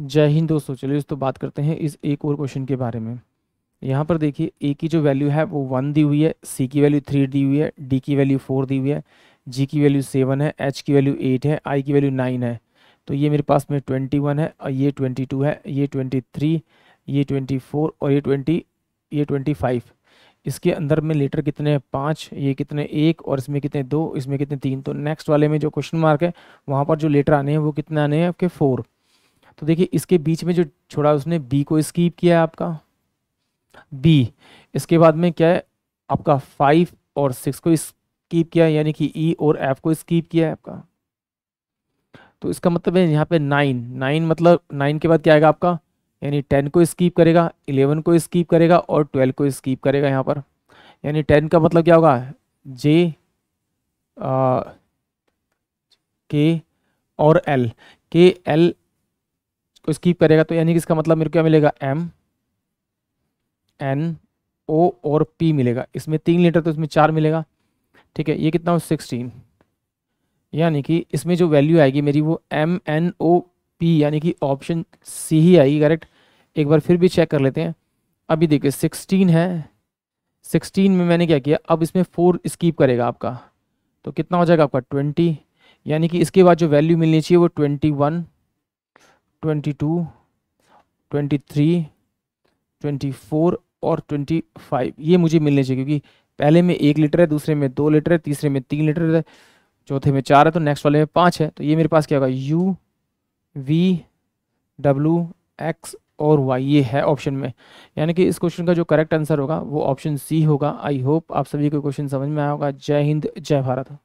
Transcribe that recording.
जय हिंद दोस्तों चलिए दोस्तों बात करते हैं इस एक और क्वेश्चन के बारे में यहाँ पर देखिए ए की जो वैल्यू है वो वन दी हुई है सी की वैल्यू थ्री दी हुई है डी की वैल्यू फोर दी हुई है जी की वैल्यू सेवन है एच की वैल्यू एट है आई की वैल्यू नाइन है तो ये मेरे पास में ट्वेंटी वन है और ये ट्वेंटी टू है ये ट्वेंटी थ्री ये ट्वेंटी फोर और ये ट्वेंटी ये ट्वेंटी फाइव इसके अंदर में लेटर कितने हैं पाँच ये कितने एक और इसमें कितने दो इसमें कितने तीन तो नेक्स्ट वाले में जो क्वेश्चन मार्क है वहाँ पर जो लेटर आने हैं वो कितने आने हैं आपके फोर तो देखिए इसके बीच में जो छोड़ा उसने बी को स्कीप किया है आपका बी इसके बाद में क्या है आपका फाइव और सिक्स को स्कीप किया यानी कि ई e और एफ को स्कीप किया है आपका तो इसका मतलब है यहाँ पे नाइन नाइन मतलब नाइन के बाद क्या आएगा आपका यानी टेन को स्कीप करेगा इलेवन को स्कीप करेगा और ट्वेल्व को स्कीप करेगा यहाँ पर यानी टेन का मतलब क्या होगा जे के और एल के एल को स्कीप करेगा तो यानी कि इसका मतलब मेरे को क्या मिलेगा एम एन ओ और पी मिलेगा इसमें तीन लीटर तो इसमें चार मिलेगा ठीक है ये कितना हो सिक्सटीन यानी कि इसमें जो वैल्यू आएगी मेरी वो एम एन ओ पी यानी कि ऑप्शन सी ही आएगी करेक्ट एक बार फिर भी चेक कर लेते हैं अभी देखिए सिक्सटीन है सिक्सटीन में मैंने क्या किया अब इसमें फोर स्कीप करेगा आपका तो कितना हो जाएगा आपका ट्वेंटी यानी कि इसके बाद जो वैल्यू मिलनी चाहिए वो twenty one twenty two twenty three twenty four और ट्वेंटी फाइव ये मुझे मिलने चाहिए क्योंकि पहले में एक लीटर है दूसरे में दो लीटर है तीसरे में तीन लीटर है चौथे में चार है तो नेक्स्ट वाले में पाँच है तो ये मेरे पास क्या होगा यू वी डब्लू एक्स और वाई ये है ऑप्शन में यानी कि इस क्वेश्चन का जो करेक्ट आंसर होगा वो ऑप्शन सी होगा आई होप आप सभी को क्वेश्चन समझ में आया होगा जय हिंद जय भारत